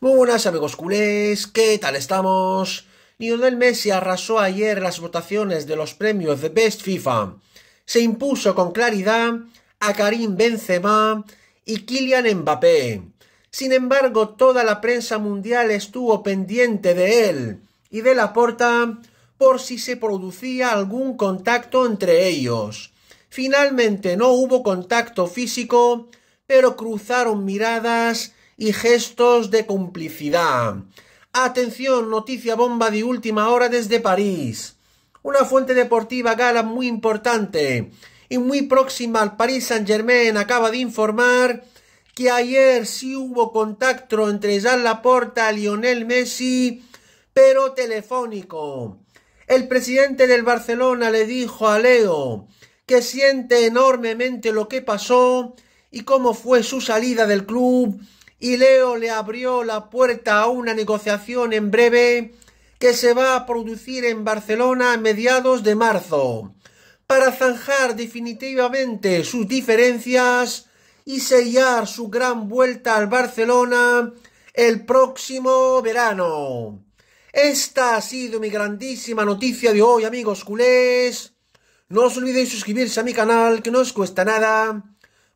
Muy buenas amigos culés, ¿qué tal estamos? Lionel Messi arrasó ayer las votaciones de los premios de Best FIFA. Se impuso con claridad a Karim Benzema y Kylian Mbappé. Sin embargo, toda la prensa mundial estuvo pendiente de él y de la porta por si se producía algún contacto entre ellos. Finalmente no hubo contacto físico pero cruzaron miradas y gestos de complicidad. Atención, noticia bomba de última hora desde París. Una fuente deportiva gala muy importante y muy próxima al París Saint-Germain acaba de informar que ayer sí hubo contacto entre Jean Laporta y Lionel Messi, pero telefónico. El presidente del Barcelona le dijo a Leo que siente enormemente lo que pasó y cómo fue su salida del club y Leo le abrió la puerta a una negociación en breve que se va a producir en Barcelona a mediados de marzo para zanjar definitivamente sus diferencias y sellar su gran vuelta al Barcelona el próximo verano. Esta ha sido mi grandísima noticia de hoy, amigos culés. No os olvidéis suscribirse a mi canal, que no os cuesta nada